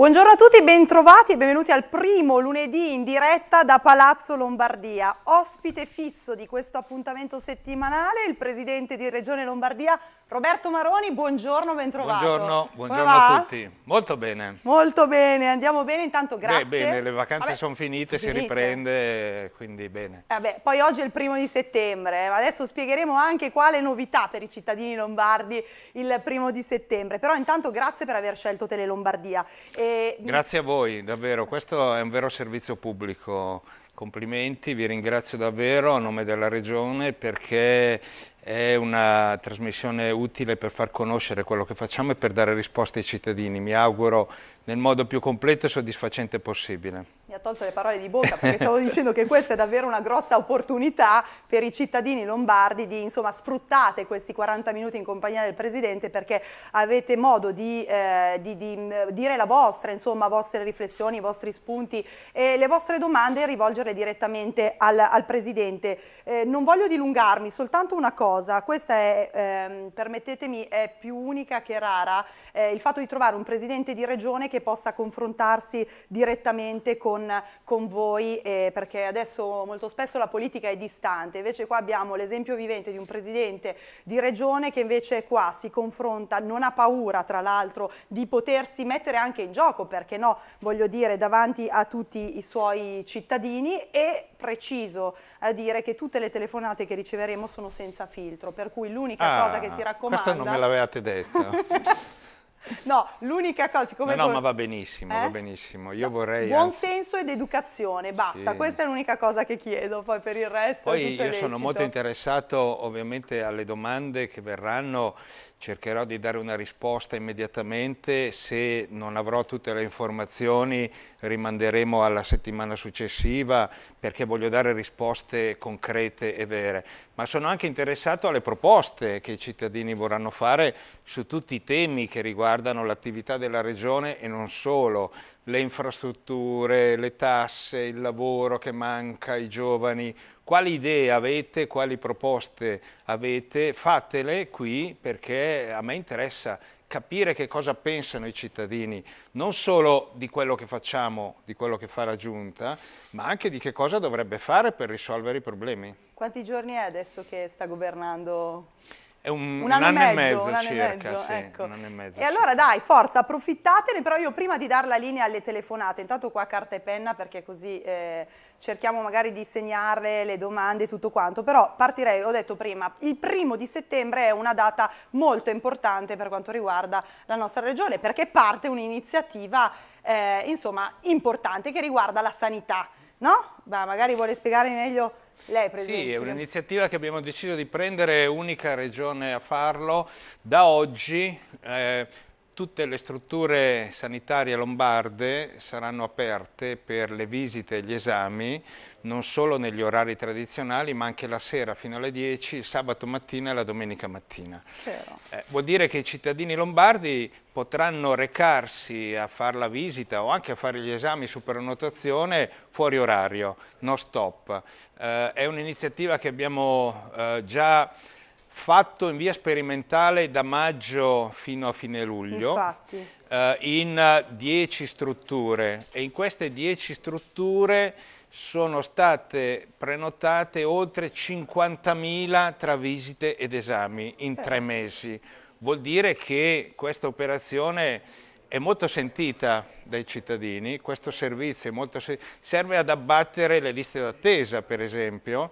Buongiorno a tutti, bentrovati e benvenuti al primo lunedì in diretta da Palazzo Lombardia. Ospite fisso di questo appuntamento settimanale, il presidente di Regione Lombardia Roberto Maroni, buongiorno, bentrovato. Buongiorno, buongiorno a tutti. Molto bene. Molto bene, andiamo bene, intanto grazie. Beh, bene, le vacanze sono finite, sono si riprende, quindi bene. Vabbè, poi oggi è il primo di settembre, eh. adesso spiegheremo anche quale novità per i cittadini lombardi il primo di settembre. Però intanto grazie per aver scelto Tele Lombardia. E... Grazie a voi, davvero, questo è un vero servizio pubblico complimenti, vi ringrazio davvero a nome della Regione perché è una trasmissione utile per far conoscere quello che facciamo e per dare risposte ai cittadini, mi auguro nel modo più completo e soddisfacente possibile ha tolto le parole di bocca perché stavo dicendo che questa è davvero una grossa opportunità per i cittadini lombardi di insomma sfruttate questi 40 minuti in compagnia del Presidente perché avete modo di, eh, di, di mm, dire la vostra, insomma, vostre riflessioni, i vostri spunti e le vostre domande e rivolgere direttamente al, al Presidente. Eh, non voglio dilungarmi, soltanto una cosa, questa è, eh, permettetemi, è più unica che rara, eh, il fatto di trovare un Presidente di Regione che possa confrontarsi direttamente con con, voi eh, perché adesso molto spesso la politica è distante, invece qua abbiamo l'esempio vivente di un presidente di regione che invece qua si confronta, non ha paura tra l'altro di potersi mettere anche in gioco, perché no, voglio dire, davanti a tutti i suoi cittadini e preciso a eh, dire che tutte le telefonate che riceveremo sono senza filtro, per cui l'unica ah, cosa che si raccomanda... Questa non me l'avevate detto. No, l'unica cosa... Siccome no, no, ma va benissimo, eh? va benissimo. Io no, vorrei... Buon anzi... senso ed educazione, basta. Sì. Questa è l'unica cosa che chiedo, poi per il resto Poi io lecito. sono molto interessato ovviamente alle domande che verranno cercherò di dare una risposta immediatamente, se non avrò tutte le informazioni rimanderemo alla settimana successiva perché voglio dare risposte concrete e vere, ma sono anche interessato alle proposte che i cittadini vorranno fare su tutti i temi che riguardano l'attività della Regione e non solo, le infrastrutture, le tasse, il lavoro che manca, i giovani, quali idee avete, quali proposte avete, fatele qui perché a me interessa capire che cosa pensano i cittadini, non solo di quello che facciamo, di quello che fa la Giunta, ma anche di che cosa dovrebbe fare per risolvere i problemi. Quanti giorni è adesso che sta governando? È un, un, anno, un anno, e mezzo, mezzo circa, mezzo, sì, ecco. anno e mezzo. E allora dai, forza, approfittatene, però io prima di dare la linea alle telefonate, intanto qua carta e penna perché così eh, cerchiamo magari di segnare le domande e tutto quanto, però partirei, ho detto prima, il primo di settembre è una data molto importante per quanto riguarda la nostra regione perché parte un'iniziativa eh, insomma importante che riguarda la sanità, no? Ma magari vuole spiegare meglio... Lei, Sì, è un'iniziativa che abbiamo deciso di prendere, unica regione a farlo. Da oggi... Eh, tutte le strutture sanitarie lombarde saranno aperte per le visite e gli esami, non solo negli orari tradizionali, ma anche la sera fino alle 10, il sabato mattina e la domenica mattina. Eh, vuol dire che i cittadini lombardi potranno recarsi a fare la visita o anche a fare gli esami su prenotazione fuori orario, non stop. Eh, è un'iniziativa che abbiamo eh, già fatto in via sperimentale da maggio fino a fine luglio eh, in 10 strutture e in queste 10 strutture sono state prenotate oltre 50.000 tra visite ed esami in eh. tre mesi. Vuol dire che questa operazione è molto sentita dai cittadini, questo servizio serve ad abbattere le liste d'attesa per esempio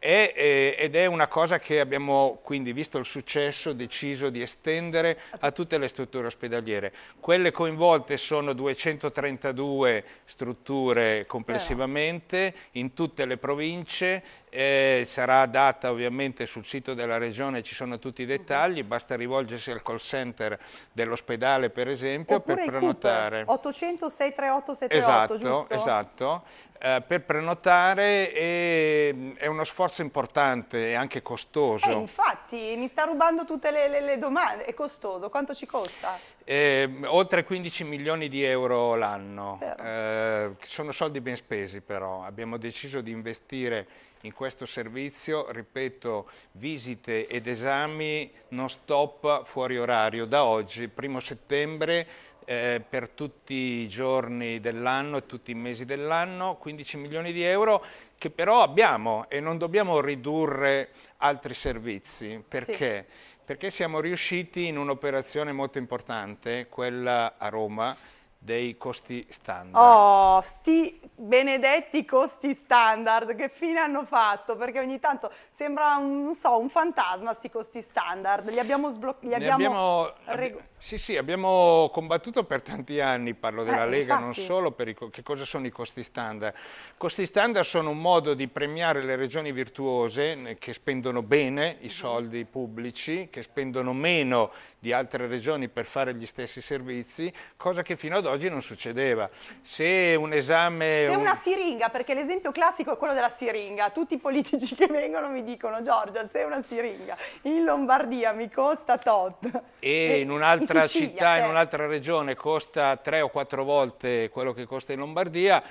e, e, ed è una cosa che abbiamo quindi visto il successo deciso di estendere a tutte le strutture ospedaliere. Quelle coinvolte sono 232 strutture complessivamente in tutte le province eh, sarà data ovviamente sul sito della regione, ci sono tutti i dettagli, basta rivolgersi al call center dell'ospedale per esempio Oppure per prenotare. 800 638 78, esatto, giusto? Esatto, eh, per prenotare e, mm, è uno sforzo importante e anche costoso. Eh, infatti, mi sta rubando tutte le, le, le, domande, è costoso, quanto ci costa? Eh, oltre 15 milioni di euro l'anno, eh, sono soldi ben spesi però, abbiamo deciso di investire in questo servizio, ripeto, visite ed esami non stop fuori orario da oggi, primo settembre eh, per tutti i giorni dell'anno e tutti i mesi dell'anno, 15 milioni di euro che però abbiamo e non dobbiamo ridurre altri servizi. Perché? Sì. Perché siamo riusciti in un'operazione molto importante, quella a Roma, dei costi standard. Oh, sti benedetti costi standard, che fine hanno fatto? Perché ogni tanto sembra, un, non so, un fantasma sti costi standard, li abbiamo sbloccati, li abbiamo... abbiamo sì, sì, abbiamo combattuto per tanti anni, parlo della eh, Lega, infatti. non solo per i, che cosa sono i costi standard. I costi standard sono un modo di premiare le regioni virtuose che spendono bene i mm-hmm. soldi pubblici, che spendono meno di altre regioni per fare gli stessi servizi, cosa che fino ad oggi non succedeva. Se un esame... Se un... una siringa, perché l'esempio classico è quello della siringa, tutti i politici che vengono mi dicono Giorgia, se una siringa in Lombardia mi costa tot. E, e in un altro un'altra città, in eh. un'altra regione costa tre o quattro volte quello che costa in Lombardia,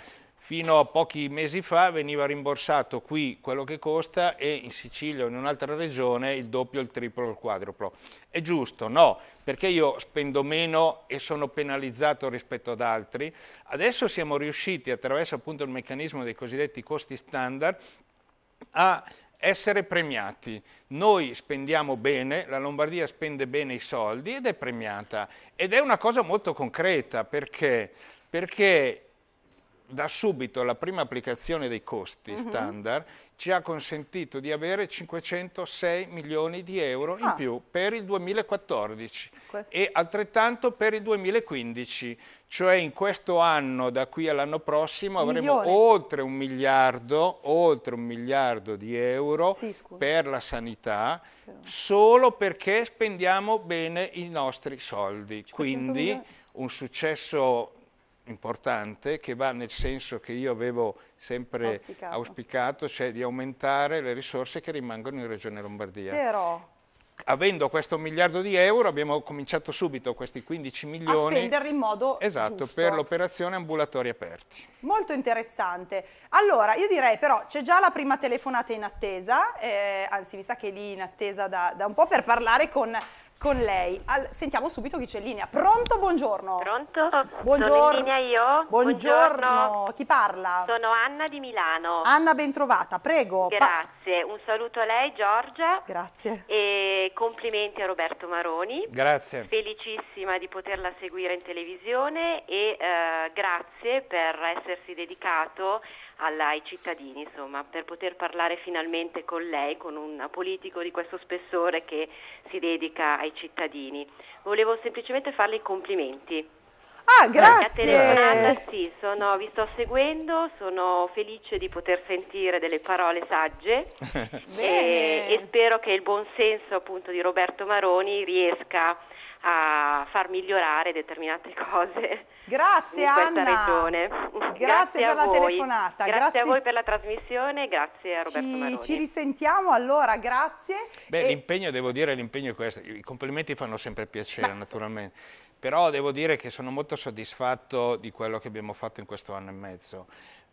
fino a pochi mesi fa veniva rimborsato qui quello che costa e in Sicilia o in un'altra regione il doppio, il triplo o il quadruplo. È giusto? No, perché io spendo meno e sono penalizzato rispetto ad altri. Adesso siamo riusciti attraverso appunto il meccanismo dei cosiddetti costi standard a essere premiati. Noi spendiamo bene, la Lombardia spende bene i soldi ed è premiata. Ed è una cosa molto concreta perché, perché da subito la prima applicazione dei costi mhm. standard uh -huh ci ha consentito di avere 506 milioni di euro in ah. più per il 2014 questo. e altrettanto per il 2015, cioè in questo anno da qui all'anno prossimo avremo oltre un miliardo, oltre un miliardo di euro sì, per la sanità Però. solo perché spendiamo bene i nostri soldi. Quindi milioni. un successo importante che va nel senso che io avevo sempre auspicato, auspicato cioè di aumentare le risorse che rimangono in Regione Lombardia. Però avendo questo miliardo di euro abbiamo cominciato subito questi 15 milioni a spenderli in modo esatto, giusto. per l'operazione ambulatori aperti. Molto interessante. Allora, io direi però c'è già la prima telefonata in attesa, eh, anzi mi sa che lì in attesa da, da un po' per parlare con con lei. Al, sentiamo subito chi c'è in linea. Pronto, buongiorno. Pronto? Buongiorno. Sono io. Buongiorno. buongiorno. Chi parla? Sono Anna di Milano. Anna, bentrovata, prego. Grazie, pa un saluto a lei Giorgia. Grazie. E complimenti a Roberto Maroni. Grazie. Felicissima di poterla seguire in televisione e eh, grazie per essersi dedicato alla, ai cittadini insomma, per poter parlare finalmente con lei, con un politico di questo spessore che si dedica ai cittadini. Volevo semplicemente farle i complimenti. Ah, eh, grazie. Sì, sono, vi sto seguendo, sono felice di poter sentire delle parole sagge e, e, spero che il buon senso appunto di Roberto Maroni riesca a a far migliorare determinate cose grazie in questa regione. Grazie, grazie per la telefonata. Grazie, grazie, a voi per la trasmissione, grazie a Roberto ci, Maroni. Ci risentiamo allora, grazie. Beh, e... l'impegno, devo dire, l'impegno è questo. I complimenti fanno sempre piacere, Ma... naturalmente. Però devo dire che sono molto soddisfatto di quello che abbiamo fatto in questo anno e mezzo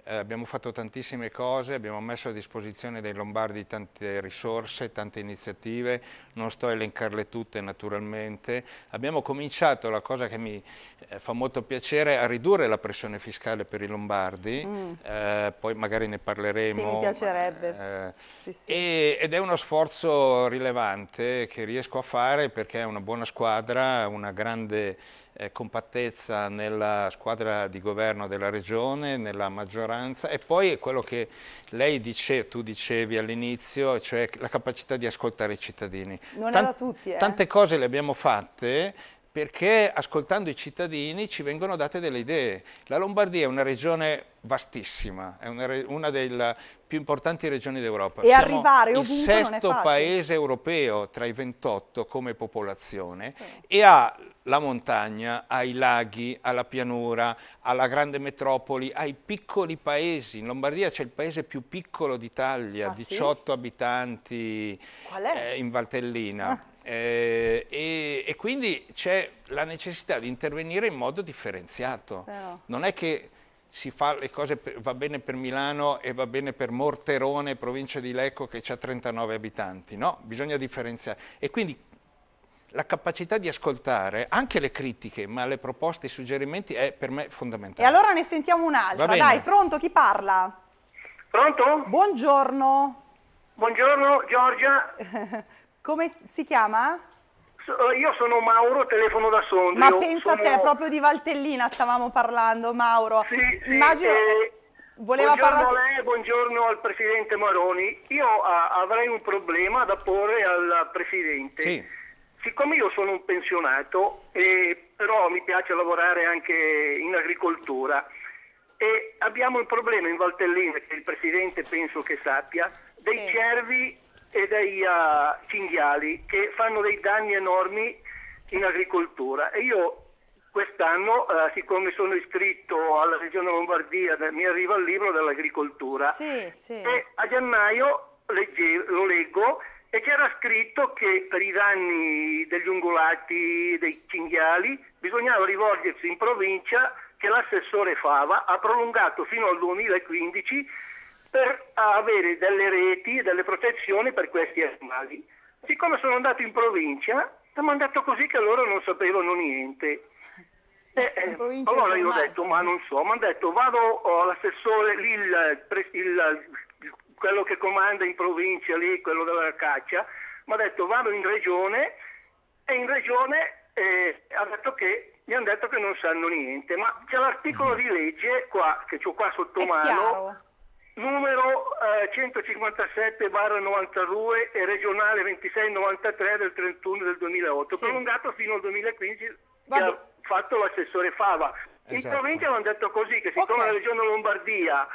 eh, abbiamo fatto tantissime cose, abbiamo messo a disposizione dei Lombardi tante risorse, tante iniziative, non sto a elencarle tutte naturalmente. Abbiamo cominciato, la cosa che mi eh, fa molto piacere, a ridurre la pressione fiscale per i Lombardi, mm. eh, poi magari ne parleremo. Sì, mi piacerebbe. Eh, sì, sì. E, ed è uno sforzo rilevante che riesco a fare perché è una buona squadra, una grande eh, compattezza nella squadra di governo della regione, nella maggioranza e poi quello che lei dice, tu dicevi all'inizio, cioè la capacità di ascoltare i cittadini. Non Tan- tutti, eh? Tante cose le abbiamo fatte perché ascoltando i cittadini ci vengono date delle idee. La Lombardia è una regione vastissima, è una, una delle più importanti regioni d'Europa. E Siamo arrivare il sesto paese europeo tra i 28 come popolazione eh. e ha la montagna, ha i laghi, ha la pianura, ha la grande metropoli, ha i piccoli paesi. In Lombardia c'è il paese più piccolo d'Italia, ah, 18 sì? abitanti eh, in Valtellina. Ah. Eh, e, e, quindi c'è la necessità di intervenire in modo differenziato. Però. Non è che si fa le cose, per, va bene per Milano e va bene per Morterone, provincia di Lecco, che ha 39 abitanti. No, bisogna differenziare. E quindi la capacità di ascoltare anche le critiche, ma le proposte, i suggerimenti è per me fondamentale. E allora ne sentiamo un'altra. Dai, pronto? Chi parla? Pronto? Buongiorno. Buongiorno Giorgia. Come si chiama? Eh, io sono Mauro, telefono da Sondrio. Ma pensa sono... a te, proprio di Valtellina stavamo parlando, Mauro. Sì, sì Immagino... Eh, eh voleva buongiorno parlare... a lei, buongiorno al Presidente Maroni. Io ah, avrei un problema da porre al Presidente. Sì. Siccome io sono un pensionato, eh, però mi piace lavorare anche in agricoltura, e abbiamo un problema in Valtellina, che il Presidente penso che sappia, dei sì. cervi e dei uh, eh, cinghiali che fanno dei danni enormi in agricoltura. E io quest'anno, eh, siccome sono iscritto alla Regione Lombardia, mi arriva il libro dell'agricoltura. Sì, sì. E a gennaio legge, lo leggo e c'era scritto che per i danni degli ungulati, dei cinghiali, bisognava rivolgersi in provincia che l'assessore Fava ha prolungato fino al 2015 per avere delle reti e delle protezioni per questi animali. Siccome sono andato in provincia, mi hanno detto così che loro non sapevano niente. Eh, eh, allora io ho detto, ma non so, mi hanno detto vado all'assessore, lì il, il, quello che comanda in provincia, lì, quello della caccia, mi ha detto vado in regione e in regione eh, ha detto che mi hanno detto che non sanno niente, ma c'è l'articolo di legge qua, che ho qua sotto È mano, chiaro numero eh, 157-92 e regionale 26 93 del 31 del 2008, sì. prolungato fino al 2015 Va che ha fatto l'assessore Fava. In esatto. provincia hanno detto così, che siccome okay. la regione Lombardia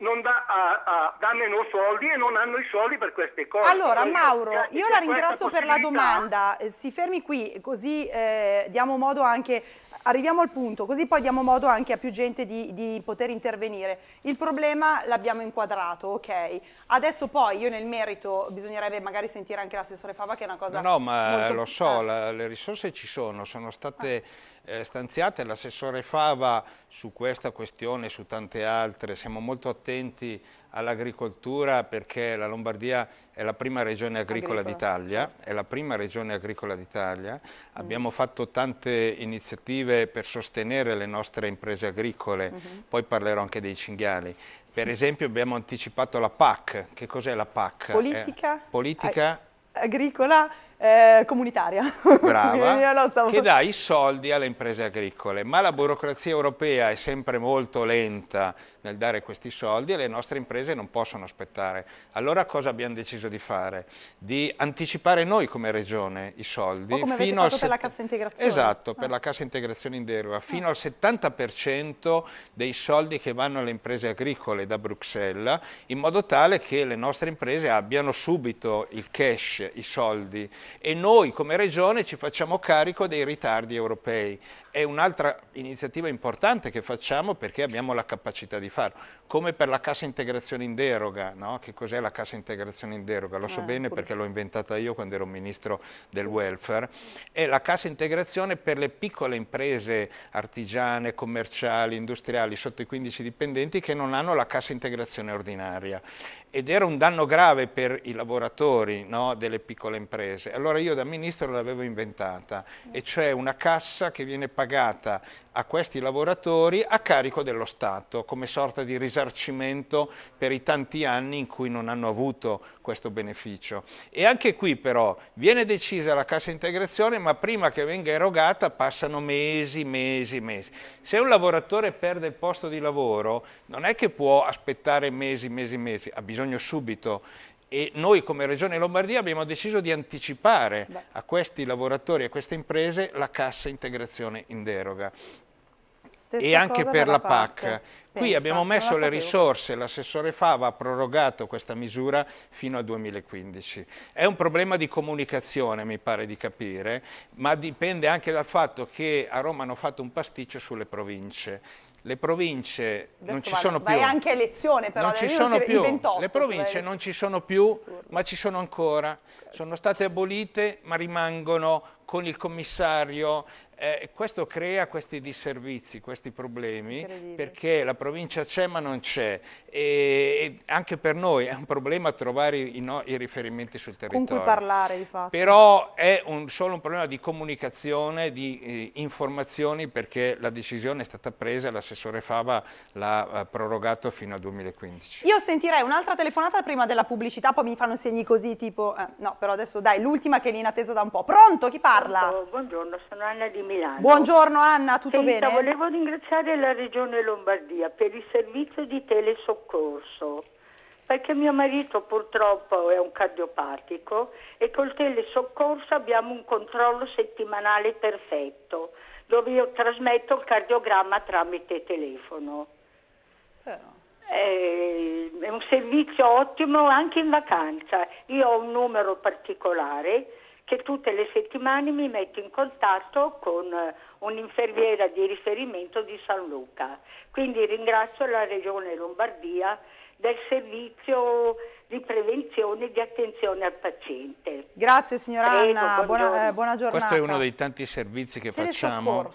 non dà, a, a, dà meno soldi e non hanno i soldi per queste cose. Allora cioè, Mauro, io, la ringrazio per la domanda, eh, si fermi qui così eh, diamo modo anche, arriviamo al punto, così poi diamo modo anche a più gente di, di poter intervenire. Il problema l'abbiamo inquadrato, ok? Adesso poi io nel merito bisognerebbe magari sentire anche l'assessore Fava che è una cosa... No, no ma lo so, la, le risorse ci sono, sono state... Ah eh, stanziate, l'assessore Fava su questa questione e su tante altre, siamo molto attenti all'agricoltura perché la Lombardia è la prima regione agricola, d'Italia, certo. è la prima regione agricola d'Italia, mm. abbiamo fatto tante iniziative per sostenere le nostre imprese agricole, mm -hmm. poi parlerò anche dei cinghiali. Per esempio abbiamo anticipato la PAC, che cos'è la PAC? Politica? Eh, politica? Ag agricola? eh, comunitaria. Brava, stavo... che dà i soldi alle imprese agricole, ma la burocrazia europea è sempre molto lenta nel dare questi soldi e le nostre imprese non possono aspettare. Allora cosa abbiamo deciso di fare? Di anticipare noi come regione i soldi. O come fino al per la cassa integrazione. Esatto, per ah. la cassa integrazione in deroga, ah. fino ah. al 70% dei soldi che vanno alle imprese agricole da Bruxelles, in modo tale che le nostre imprese abbiano subito il cash, i soldi, e noi come Regione ci facciamo carico dei ritardi europei. È un'altra iniziativa importante che facciamo perché abbiamo la capacità di farlo, come per la cassa integrazione in deroga. No? Che cos'è la cassa integrazione in deroga? Lo so eh, bene perché l'ho inventata io quando ero ministro del welfare. È la cassa integrazione per le piccole imprese artigiane, commerciali, industriali sotto i 15 dipendenti che non hanno la cassa integrazione ordinaria. Ed era un danno grave per i lavoratori no? delle piccole imprese allora io da ministro l'avevo inventata, e cioè una cassa che viene pagata a questi lavoratori a carico dello Stato, come sorta di risarcimento per i tanti anni in cui non hanno avuto questo beneficio. E anche qui però viene decisa la cassa integrazione, ma prima che venga erogata passano mesi, mesi, mesi. Se un lavoratore perde il posto di lavoro, non è che può aspettare mesi, mesi, mesi, ha bisogno subito e noi come Regione Lombardia abbiamo deciso di anticipare Beh. a questi lavoratori e a queste imprese la cassa integrazione in deroga. Stessa e anche per la PAC. Pensa, Qui abbiamo messo le risorse, l'assessore Fava ha prorogato questa misura fino al 2015. È un problema di comunicazione, mi pare di capire, ma dipende anche dal fatto che a Roma hanno fatto un pasticcio sulle province le province Adesso non ci vado, sono più. Vai anche a elezione però, non ci sono si, più. 28, le province non ci sono più, Assurdo. ma ci sono ancora. Sono state abolite, ma rimangono con il commissario eh, questo crea questi disservizi, questi problemi, perché la provincia c'è ma non c'è. E, e, anche per noi è un problema trovare i, no, i riferimenti sul territorio. Con cui parlare, di fatto. Però è un, solo un problema di comunicazione, di eh, informazioni, perché la decisione è stata presa e l'assessore Fava l'ha eh, prorogato fino al 2015. Io sentirei un'altra telefonata prima della pubblicità, poi mi fanno segni così, tipo... Eh, no, però adesso dai, l'ultima che è in attesa da un po'. Pronto? Chi parla? Pronto, buongiorno, sono Anna di Milano. Buongiorno Anna, tutto Senta, bene? Volevo ringraziare la Regione Lombardia per il servizio di telesoccorso, perché mio marito purtroppo è un cardiopatico e col telesoccorso abbiamo un controllo settimanale perfetto, dove io trasmetto il cardiogramma tramite telefono. Però eh, è un servizio ottimo anche in vacanza. Io ho un numero particolare che tutte le settimane mi metto in contatto con eh, un'infermiera di riferimento di San Luca. Quindi ringrazio la Regione Lombardia del servizio di prevenzione e di attenzione al paziente. Grazie signora Prego, Anna, buona, eh, buona, giornata. Questo è uno dei tanti servizi che facciamo,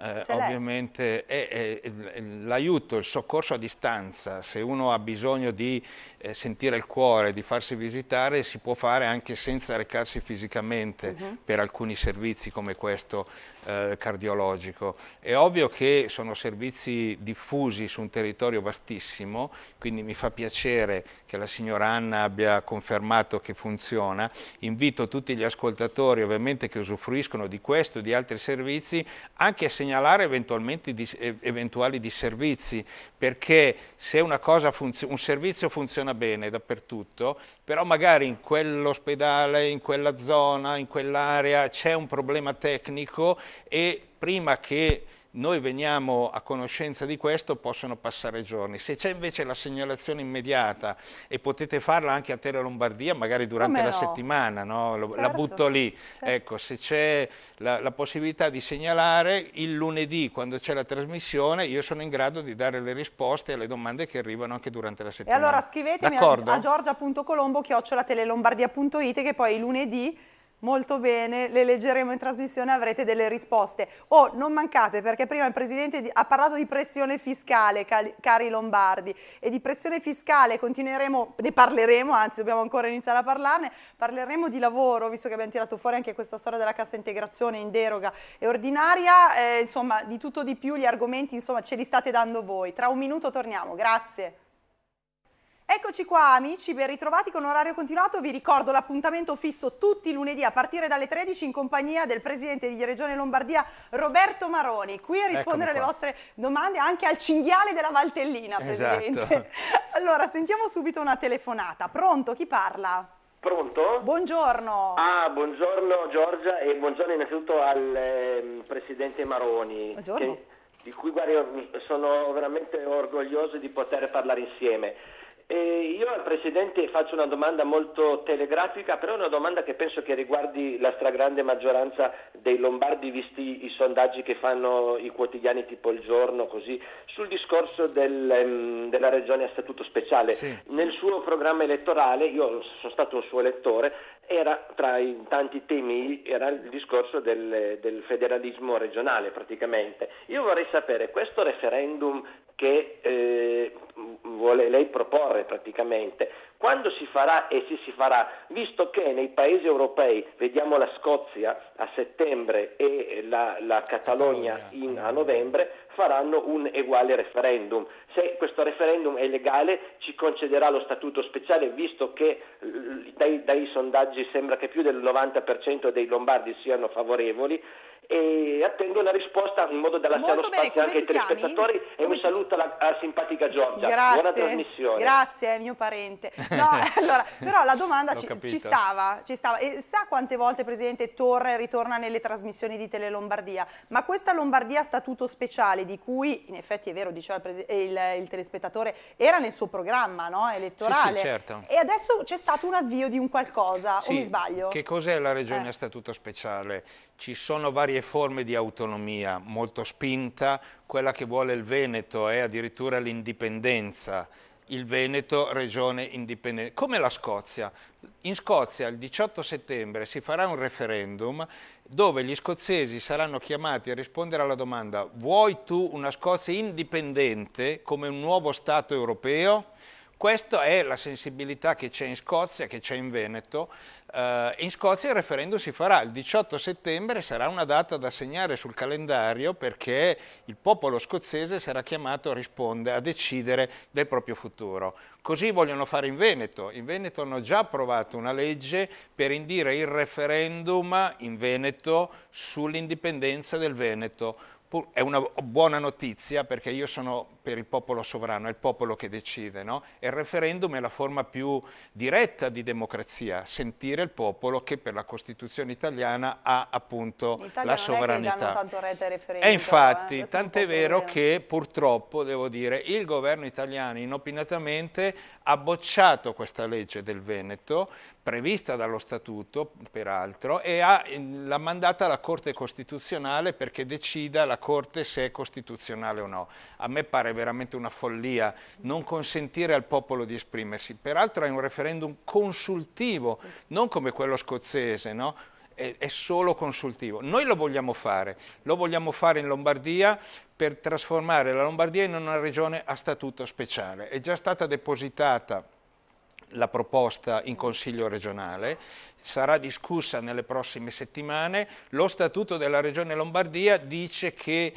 eh, ovviamente è, è, è l'aiuto, il soccorso a distanza, se uno ha bisogno di eh, sentire il cuore, di farsi visitare, si può fare anche senza recarsi fisicamente uh mhm. -huh. per alcuni servizi come questo eh, cardiologico. È ovvio che sono servizi diffusi su un territorio vastissimo, quindi mi fa piacere che la signora Anna abbia confermato che funziona. Invito tutti gli ascoltatori ovviamente che usufruiscono di questo e di altri servizi anche a segnalare eventualmente dis eventuali disservizi, perché se un servizio funziona bene dappertutto, però magari in quell'ospedale, in quella zona, in quell'area c'è un problema tecnico e prima che noi veniamo a conoscenza di questo possono passare giorni. Se c'è invece la segnalazione immediata e potete farla anche a Tele Lombardia, magari durante no? la settimana, no? certo. la butto lì. Certo. Ecco, se c'è la, la, possibilità di segnalare, il lunedì quando c'è la trasmissione io sono in grado di dare le risposte alle domande che arrivano anche durante la settimana. E allora scrivetemi a, a giorgia.colombo.it che poi lunedì molto bene, le leggeremo in trasmissione e avrete delle risposte. Oh, non mancate perché prima il Presidente ha parlato di pressione fiscale, cari Lombardi, e di pressione fiscale continueremo, ne parleremo, anzi dobbiamo ancora iniziare a parlarne, parleremo di lavoro, visto che abbiamo tirato fuori anche questa storia della cassa integrazione in deroga e ordinaria, eh, insomma di tutto di più gli argomenti, insomma ce li state dando voi. Tra un minuto torniamo, grazie. Eccoci qua amici, ben ritrovati con orario continuato, vi ricordo l'appuntamento fisso tutti i lunedì a partire dalle 13 in compagnia del Presidente di Regione Lombardia Roberto Maroni, qui a rispondere alle vostre domande anche al cinghiale della Valtellina esatto. Presidente. Esatto. Allora sentiamo subito una telefonata, pronto chi parla? Pronto? Buongiorno. Ah, buongiorno Giorgia e buongiorno innanzitutto al eh, Presidente Maroni. Buongiorno. Che, di cui guarda, sono veramente orgoglioso di poter parlare insieme. Eh, io al Presidente faccio una domanda molto telegrafica, però è una domanda che penso che riguardi la stragrande maggioranza dei lombardi, visti i sondaggi che fanno i quotidiani tipo il giorno, così, sul discorso del, um, della regione a statuto speciale. Sì. Nel suo programma elettorale, io sono stato un suo elettore, era tra i tanti temi era il discorso del, del federalismo regionale praticamente. Io vorrei sapere, questo referendum che eh, vuole lei proporre praticamente. Quando si farà e se si farà, visto che nei paesi europei, vediamo la Scozia a settembre e la, la Catalogna in, a novembre, faranno un uguale referendum. Se questo referendum è legale ci concederà lo statuto speciale, visto che eh, dai, dai sondaggi sembra che più del 90% dei lombardi siano favorevoli e attendo la risposta in modo da lasciare lo spazio anche ai telespettatori e Come... mi saluta la, simpatica Giorgia. Grazie. Buona trasmissione. Grazie, mio parente. No, eh, allora, però la domanda ci, ci, stava, ci stava. E sa quante volte, Presidente, Torre ritorna nelle trasmissioni di Tele Lombardia, ma questa Lombardia statuto speciale di cui, in effetti è vero, diceva il, il, il telespettatore, era nel suo programma no? elettorale. Sì, sì, certo. E adesso c'è stato un avvio di un qualcosa, sì. o mi sbaglio? Che cos'è la regione eh. statuto speciale? ci sono varie forme di autonomia molto spinta, quella che vuole il Veneto è addirittura l'indipendenza, il Veneto regione indipendente, come la Scozia. In Scozia il 18 settembre si farà un referendum dove gli scozzesi saranno chiamati a rispondere alla domanda vuoi tu una Scozia indipendente come un nuovo Stato europeo? Questa è la sensibilità che c'è in Scozia, che c'è in Veneto. Eh, in Scozia il referendum si farà il 18 settembre, sarà una data da segnare sul calendario perché il popolo scozzese sarà chiamato a rispondere, a decidere del proprio futuro. Così vogliono fare in Veneto. In Veneto hanno già approvato una legge per indire il referendum in Veneto sull'indipendenza del Veneto è una buona notizia perché io sono per il popolo sovrano, è il popolo che decide, no? il referendum è la forma più diretta di democrazia, sentire il popolo che per la Costituzione italiana ha appunto la sovranità. e eh, infatti, eh? tant'è vero che purtroppo, devo dire, il governo italiano inopinatamente ha bocciato questa legge del Veneto prevista dallo Statuto, peraltro, e mm, l'ha mandata alla Corte Costituzionale perché decida la Corte se è costituzionale o no. A me pare veramente una follia non consentire al popolo di esprimersi. Peraltro è un referendum consultivo, non come quello scozzese, no? è, solo consultivo. Noi lo vogliamo fare, lo vogliamo fare in Lombardia per trasformare la Lombardia in una regione a statuto speciale. È già stata depositata la proposta in Consiglio regionale, sarà discussa nelle prossime settimane. Lo Statuto della Regione Lombardia dice che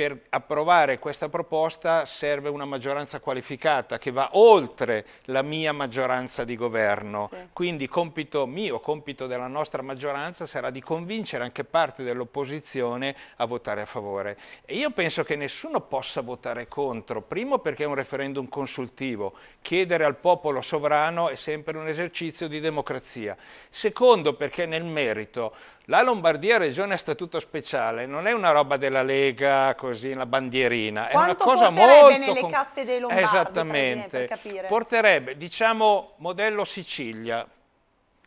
per approvare questa proposta serve una maggioranza qualificata che va oltre la mia maggioranza di governo. Sì. Quindi compito mio, compito della nostra maggioranza sarà di convincere anche parte dell'opposizione a votare a favore. E io penso che nessuno possa votare contro, primo perché è un referendum consultivo, chiedere al popolo sovrano è sempre un esercizio di democrazia. Secondo perché nel merito la Lombardia regione a statuto speciale non è una roba della Lega così, la bandierina, è una cosa molto... porterebbe nelle con... casse dei Lombardi, Esattamente, per porterebbe, diciamo, modello Sicilia,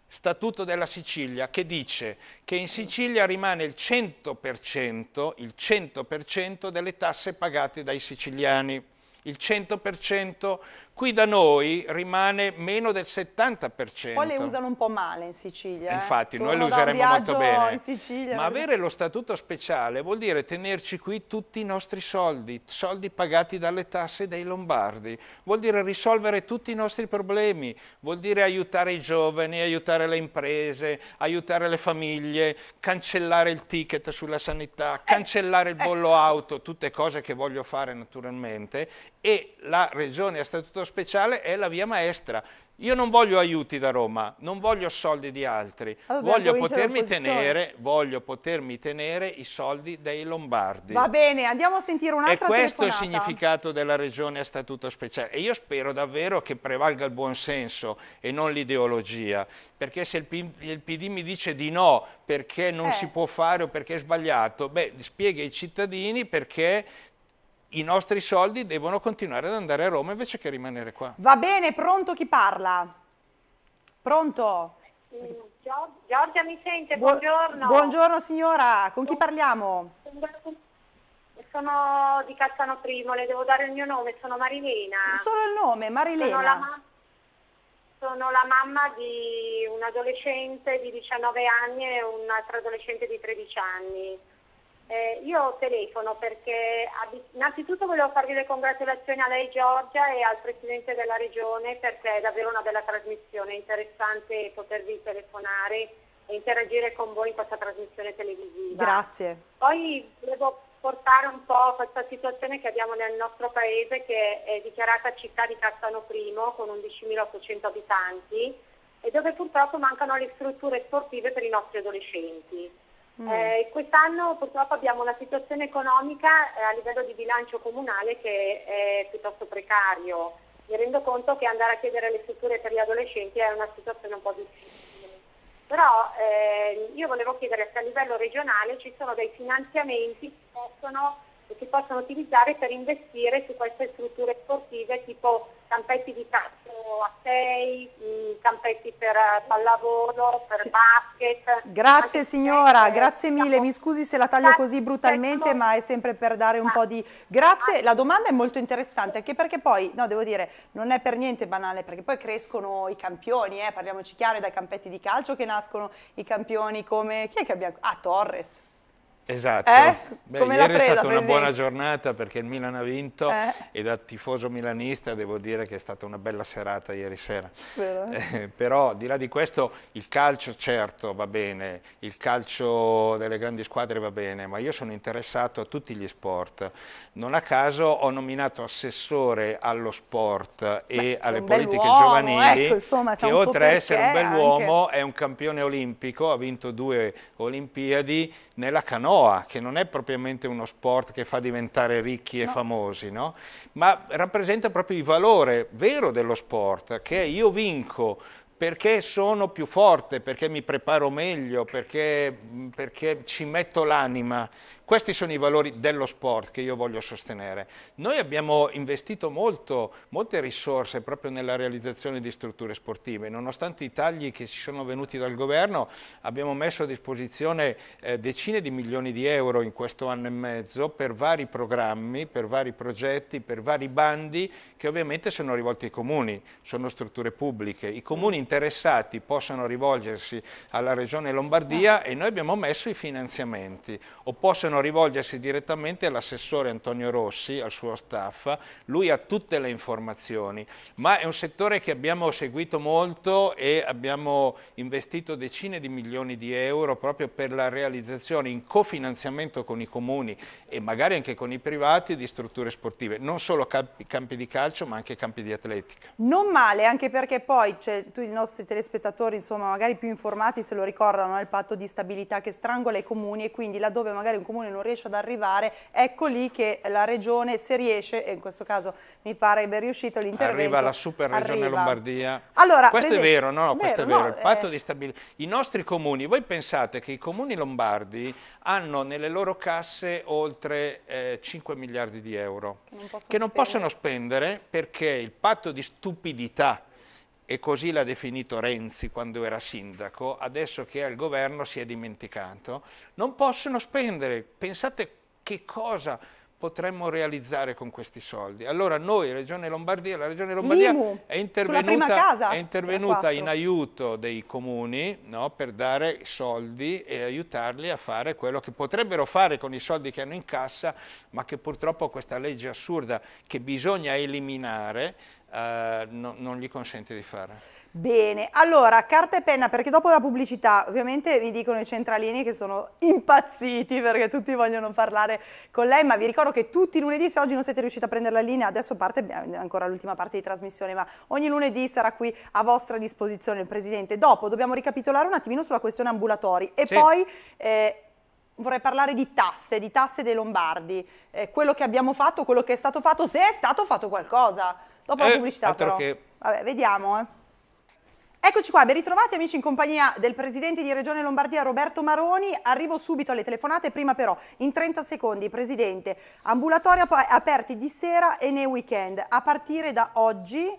Statuto della Sicilia che dice che in Sicilia rimane il 100%, il 100 delle tasse pagate dai siciliani. Il 100% Qui da noi rimane meno del 70%. Poi le usano un po' male in Sicilia. Eh. Infatti, Torno noi le useremo molto bene. Sicilia, Ma avere lo statuto speciale vuol dire tenerci qui tutti i nostri soldi, soldi pagati dalle tasse dei lombardi. Vuol dire risolvere tutti i nostri problemi, vuol dire aiutare i giovani, aiutare le imprese, aiutare le famiglie, cancellare il ticket sulla sanità, eh, cancellare il eh. bollo auto, tutte cose che voglio fare naturalmente, e la regione a statuto speciale è la via maestra. Io non voglio aiuti da Roma, non voglio soldi di altri, allora, ah, voglio, potermi tenere, voglio potermi, tenere, i soldi dei Lombardi. Va bene, andiamo a sentire un'altra telefonata. E questo telefonata. è il significato della regione a statuto speciale e io spero davvero che prevalga il buonsenso e non l'ideologia, perché se il, P il PD mi dice di no perché non eh. si può fare o perché è sbagliato, beh, spiega ai cittadini perché i nostri soldi devono continuare ad andare a Roma invece che rimanere qua. Va bene, pronto chi parla? Pronto? Giorgia mi sente, Bu buongiorno. Buongiorno signora, con chi parliamo? Sono di Cassano Primo, le devo dare il mio nome, sono Marilena. Solo il nome, Marilena. Sono la, sono la mamma di un adolescente di 19 anni e un altro adolescente di 13 anni. Eh, io telefono perché innanzitutto volevo farvi le congratulazioni a lei Giorgia e al Presidente della Regione perché è davvero una bella trasmissione, è interessante potervi telefonare e interagire con voi in questa trasmissione televisiva. Grazie. Poi volevo portare un po' questa situazione che abbiamo nel nostro paese che è dichiarata città di Castano I con 11.800 abitanti e dove purtroppo mancano le strutture sportive per i nostri adolescenti. Mm. Eh, quest'anno purtroppo abbiamo una situazione economica eh, a livello di bilancio comunale che è piuttosto precario. Mi rendo conto che andare a chiedere le strutture per gli adolescenti è una situazione un po' difficile. Però eh, io volevo chiedere se a livello regionale ci sono dei finanziamenti che, possono, che si possono utilizzare per investire su queste strutture sportive tipo campetti di calcio a 6, mm, campetti per pallavolo, eh, per sì. basket. Grazie signora, grazie mille, mi scusi se la taglio così brutalmente ma è sempre per dare un po' di... Grazie, la domanda è molto interessante anche perché poi, no devo dire, non è per niente banale perché poi crescono i campioni, eh, parliamoci chiaro, dai campetti di calcio che nascono i campioni come... Chi è che abbiamo? Ah, Torres. Esatto, eh? Beh, ieri è stata una buona giornata perché il Milan ha vinto eh? e da tifoso milanista devo dire che è stata una bella serata ieri sera. Eh? eh, però di là di questo il calcio certo va bene, il calcio delle grandi squadre va bene, ma io sono interessato a tutti gli sport. Non a caso ho nominato assessore allo sport e Beh, alle politiche giovanili ecco, insomma, che oltre a essere un bell'uomo è un campione olimpico, ha vinto due Olimpiadi nella canoa canoa, che non è propriamente uno sport che fa diventare ricchi e no. famosi, no? ma rappresenta proprio il valore vero dello sport, che io vinco perché sono più forte, perché mi preparo meglio, perché, perché ci metto l'anima questi sono i valori dello sport che io voglio sostenere. Noi abbiamo investito molto, molte risorse proprio nella realizzazione di strutture sportive, nonostante i tagli che ci sono venuti dal governo abbiamo messo a disposizione eh, decine di milioni di euro in questo anno e mezzo per vari programmi, per vari progetti, per vari bandi che ovviamente sono rivolti ai comuni, sono strutture pubbliche. I comuni interessati possono rivolgersi alla Regione Lombardia e noi abbiamo messo i finanziamenti o possono possono rivolgersi direttamente all'assessore Antonio Rossi, al suo staff, lui ha tutte le informazioni, ma è un settore che abbiamo seguito molto e abbiamo investito decine di milioni di euro proprio per la realizzazione in cofinanziamento con i comuni e magari anche con i privati di strutture sportive, non solo campi, campi di calcio ma anche campi di atletica. Non male, anche perché poi cioè, tu, i nostri telespettatori insomma magari più informati se lo ricordano, è il patto di stabilità che strangola i comuni e quindi laddove magari un comune comune non riesce ad arrivare, ecco lì che la regione se riesce, e in questo caso mi pare ben riuscito l'intervento. Arriva la super regione arriva. Lombardia. Allora, questo esempio, è vero, no, vero, è vero, no, il eh. patto eh... di stabilità. I nostri comuni, voi pensate che i comuni lombardi hanno nelle loro casse oltre eh, 5 miliardi di euro che non possono, che non spendere. possono spendere perché il patto di stupidità e così l'ha definito Renzi quando era sindaco, adesso che è al governo si è dimenticato, non possono spendere. Pensate che cosa potremmo realizzare con questi soldi. Allora noi, Regione Lombardia, la Regione Lombardia è intervenuta, è intervenuta in aiuto dei comuni no, per dare soldi e aiutarli a fare quello che potrebbero fare con i soldi che hanno in cassa, ma che purtroppo questa legge assurda che bisogna eliminare eh, no, non gli consente di fare. Bene, allora carta e penna perché dopo la pubblicità ovviamente mi dicono i centralini che sono impazziti perché tutti vogliono parlare con lei ma vi ricordo che tutti i lunedì se oggi non siete riusciti a prendere la linea adesso parte eh, ancora l'ultima parte di trasmissione ma ogni lunedì sarà qui a vostra disposizione il Presidente. Dopo dobbiamo ricapitolare un attimino sulla questione ambulatori e sì. poi... Eh, vorrei parlare di tasse, di tasse dei lombardi, eh, quello che abbiamo fatto, quello che è stato fatto, se è stato fatto qualcosa. Dopo eh, la pubblicità però. Che... Vabbè, vediamo, eh. Eccoci qua, ben ritrovati amici in compagnia del Presidente di Regione Lombardia Roberto Maroni. Arrivo subito alle telefonate, prima però in 30 secondi, Presidente, ambulatori aperti di sera e nei weekend. A partire da oggi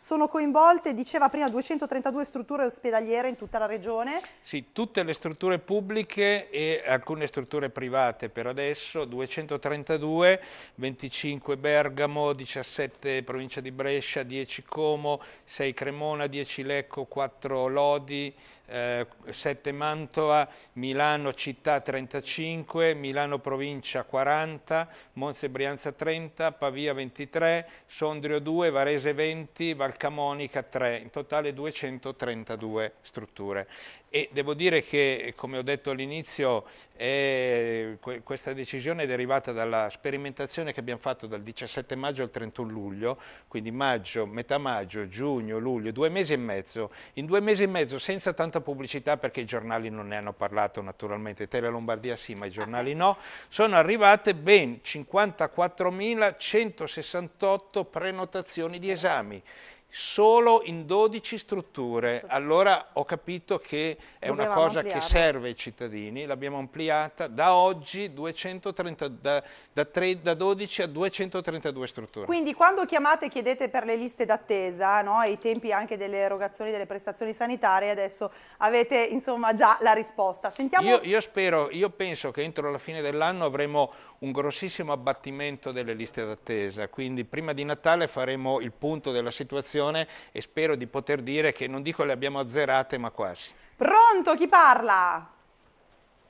sono coinvolte, diceva prima, 232 strutture ospedaliere in tutta la regione? Sì, tutte le strutture pubbliche e alcune strutture private per adesso, 232, 25 Bergamo, 17 provincia di Brescia, 10 Como, 6 Cremona, 10 Lecco, 4 Lodi, eh, 7 Mantova, Milano città 35, Milano provincia 40, Monza Brianza 30, Pavia 23, Sondrio 2, Varese 20, Valcamonica 3, in totale 232 strutture e devo dire che, come ho detto all'inizio, questa decisione è derivata dalla sperimentazione che abbiamo fatto dal 17 maggio al 31 luglio, quindi maggio, metà maggio, giugno, luglio, due mesi e mezzo. In due mesi e mezzo senza tanta pubblicità perché i giornali non ne hanno parlato naturalmente, Tele Lombardia sì ma i giornali no, sono arrivate ben 54.168 prenotazioni di esami solo in 12 strutture. Ecco. Allora ho capito che è una cosa ampliare. che serve ai cittadini, l'abbiamo ampliata da oggi 230, da, da, 3, da, 12 a 232 strutture. Quindi quando chiamate e chiedete per le liste d'attesa no, e i tempi anche delle erogazioni delle prestazioni sanitarie, adesso avete insomma già la risposta. Sentiamo... Io, io spero, io penso che entro la fine dell'anno avremo un grossissimo abbattimento delle liste d'attesa, quindi prima di Natale faremo il punto della situazione situazione e spero di poter dire che non dico le abbiamo azzerate ma quasi. Pronto, chi parla?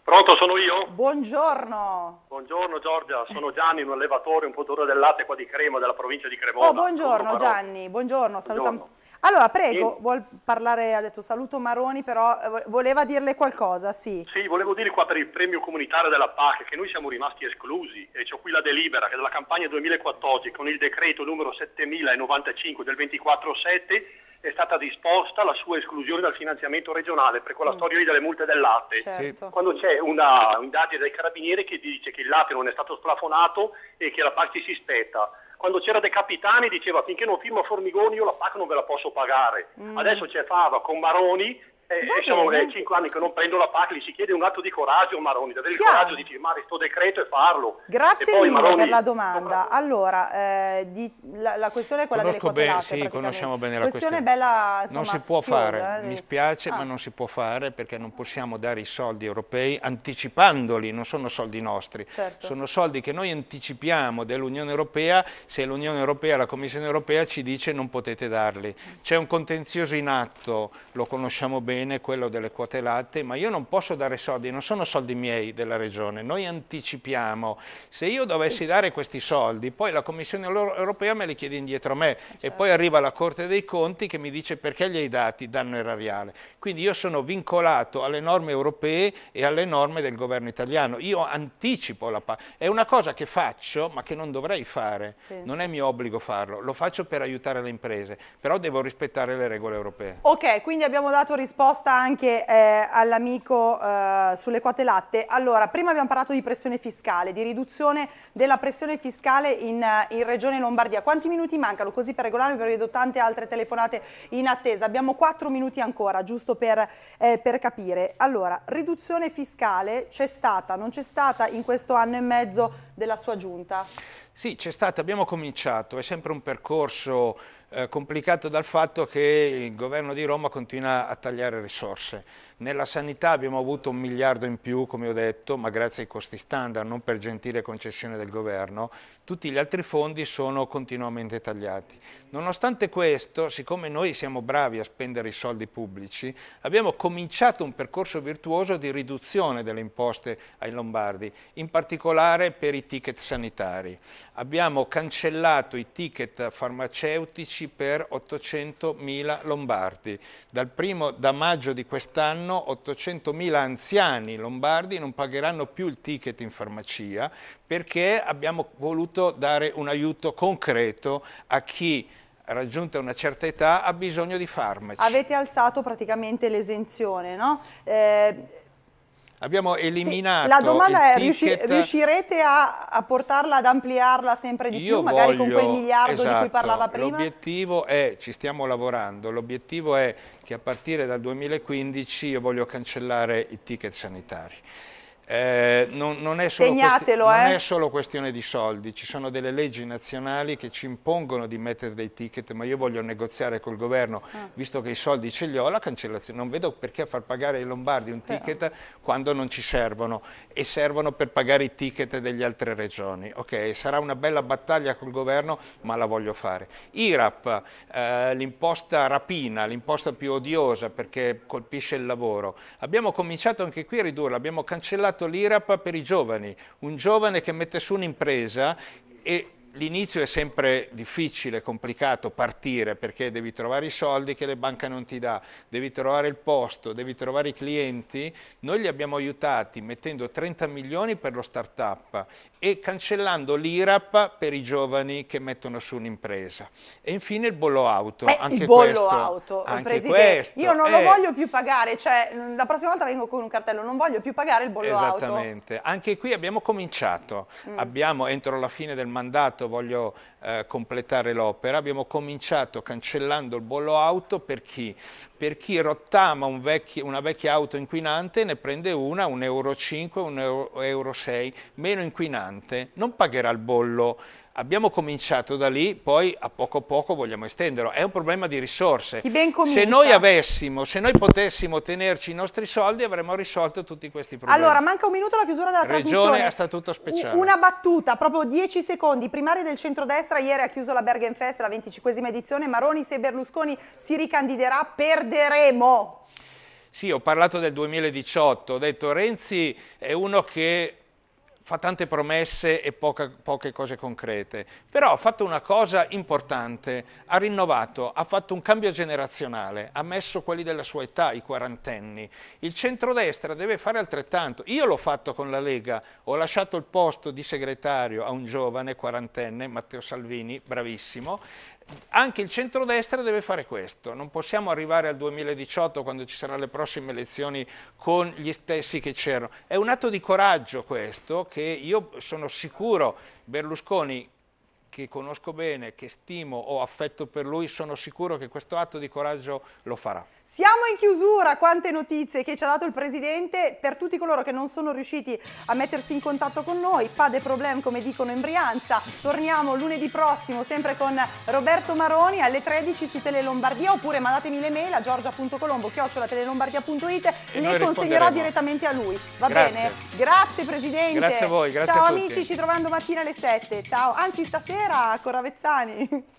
Pronto, sono io? Buongiorno. Buongiorno Giorgia, sono Gianni, un allevatore, un produttore del latte qua di Crema, della provincia di Cremona. Oh, buongiorno Gianni, buongiorno, buongiorno. Allora, prego, e... vuol parlare, ha detto saluto Maroni, però eh, voleva dirle qualcosa, sì. Sì, volevo dire qua per il premio comunitario della PAC che noi siamo rimasti esclusi e ho qui la delibera che dalla campagna 2014 con il decreto numero 7095 del 24-7 è stata disposta la sua esclusione dal finanziamento regionale per quella mm. storia delle multe del latte. Certo. Quando c'è un'indagine un dai carabinieri che dice che il latte non è stato splafonato e che la PAC ci si spetta quando c'era De Capitani diceva finché non firma Formigoni io la PAC non ve la posso pagare. Mm. Adesso c'è Fava con Maroni eh, sono eh, cinque anni che non prendo la PAC, gli si chiede un atto di coraggio, Maroni, di avere Chiaro. il coraggio di firmare questo decreto e farlo. Grazie e poi, mille Maroni, per la domanda. Allora, eh, di, la, la, questione è quella Conosco delle quote Sì, conosciamo bene la questione. questione. Bella, insomma, non si può schiosa, fare, eh. mi spiace, ah. ma non si può fare perché non possiamo dare i soldi europei anticipandoli, non sono soldi nostri, certo. sono soldi che noi anticipiamo dell'Unione Europea se l'Unione Europea, la Commissione Europea ci dice non potete darli. C'è un contenzioso in atto, lo conosciamo bene bene quello delle quote latte, ma io non posso dare soldi, non sono soldi miei della Regione, noi anticipiamo. Se io dovessi dare questi soldi, poi la Commissione europea me li chiede indietro a me esatto. e certo. poi arriva la Corte dei Conti che mi dice perché gli hai dati danno erariale. Quindi io sono vincolato alle norme europee e alle norme del governo italiano. Io anticipo la pace. È una cosa che faccio ma che non dovrei fare. Penso. Non è mio obbligo farlo. Lo faccio per aiutare le imprese, però devo rispettare le regole europee. Ok, quindi abbiamo dato risposta risposta anche eh, all'amico eh, sulle quote latte. Allora, prima abbiamo parlato di pressione fiscale, di riduzione della pressione fiscale in, eh, in Regione Lombardia. Quanti minuti mancano così per regolarmi, perché vedo tante altre telefonate in attesa. Abbiamo quattro minuti ancora, giusto per, eh, per capire. Allora, riduzione fiscale c'è stata, non c'è stata in questo anno e mezzo della sua giunta? Sì, c'è stata, abbiamo cominciato, è sempre un percorso eh, complicato dal fatto che il governo di Roma continua a tagliare risorse. Nella sanità abbiamo avuto un miliardo in più, come ho detto, ma grazie ai costi standard, non per gentile concessione del governo. Tutti gli altri fondi sono continuamente tagliati. Nonostante questo, siccome noi siamo bravi a spendere i soldi pubblici, abbiamo cominciato un percorso virtuoso di riduzione delle imposte ai lombardi, in particolare per i ticket sanitari. Abbiamo cancellato i ticket farmaceutici per 800.000 lombardi. Dal primo da maggio di quest'anno anno 800.000 anziani lombardi non pagheranno più il ticket in farmacia perché abbiamo voluto dare un aiuto concreto a chi raggiunta una certa età ha bisogno di farmaci. Avete alzato praticamente l'esenzione, no? Eh Abbiamo eliminato. La domanda è: ticket... riuscirete a, a, portarla, ad ampliarla sempre di Io più, magari voglio, con quel miliardo esatto, di cui esatto, parlava prima? L'obiettivo è, ci stiamo lavorando, l'obiettivo è che a partire dal 2015 io voglio cancellare i ticket sanitari. Eh, non, non, è Segnatelo, non eh. è solo questione di soldi, ci sono delle leggi nazionali che ci impongono di mettere dei ticket, ma io voglio negoziare col governo, ah. visto che i soldi ce li ho, la cancellazione. Non vedo perché far pagare ai lombardi un Però. ticket quando non ci servono e servono per pagare i ticket degli altre regioni. Ok, sarà una bella battaglia col governo, ma la voglio fare. IRAP, eh, l'imposta rapina, l'imposta più odiosa perché colpisce il lavoro. Abbiamo cominciato anche qui a ridurla, abbiamo cancellato l'IRAP per i giovani, un giovane che mette su un'impresa e L'inizio è sempre difficile, complicato partire perché devi trovare i soldi che le banche non ti dà, devi trovare il posto, devi trovare i clienti. Noi li abbiamo aiutati mettendo 30 milioni per lo start-up e cancellando l'IRAP per i giovani che mettono su un'impresa. E infine il bollo auto. Eh, anche il bollo questo, auto, anche questo. Io non eh. lo voglio più pagare, cioè mm, la prossima volta vengo con un cartello, non voglio più pagare il bollo Esattamente. auto. Esattamente, anche qui abbiamo cominciato, mm. abbiamo entro la fine del mandato voglio eh, completare l'opera. Abbiamo cominciato cancellando il bollo auto per chi? Per chi rottama un vecchi, una vecchia auto inquinante ne prende una, un euro 5, un euro 6, meno inquinante, non pagherà il bollo abbiamo cominciato da lì, poi a poco a poco vogliamo estenderlo. È un problema di risorse. Se noi avessimo, se noi potessimo tenerci i nostri soldi, avremmo risolto tutti questi problemi. Allora, manca un minuto la chiusura della Regione trasmissione. Regione a statuto speciale. Una battuta, proprio 10 secondi. Primaria primari del centrodestra ieri ha chiuso la Bergenfest, la 25esima edizione. Maroni, se Berlusconi si ricandiderà, perderemo. Sì, ho parlato del 2018, ho detto Renzi è uno che fa tante promesse e poca, poche cose concrete, però ha fatto una cosa importante, ha rinnovato, ha fatto un cambio generazionale, ha messo quelli della sua età, i quarantenni. Il centrodestra deve fare altrettanto. Io l'ho fatto con la Lega, ho lasciato il posto di segretario a un giovane quarantenne, Matteo Salvini, bravissimo, anche il centrodestra deve fare questo, non possiamo arrivare al 2018 quando ci saranno le prossime elezioni con gli stessi che c'erano. È un atto di coraggio questo che io sono sicuro Berlusconi che conosco bene, che stimo, ho affetto per lui, sono sicuro che questo atto di coraggio lo farà. Siamo in chiusura, quante notizie che ci ha dato il Presidente per tutti coloro che non sono riusciti a mettersi in contatto con noi, pade problem come dicono in Brianza, torniamo lunedì prossimo sempre con Roberto Maroni alle 13 su Tele oppure mandatemi le mail a giorgia.colombo chiocciolatelelombardia.it e le consegnerò direttamente a lui, va grazie. bene? Grazie Presidente, grazie a voi, grazie Ciao a amici, ci troviamo domattina alle 7, ciao, anzi stasera con Coravezzani.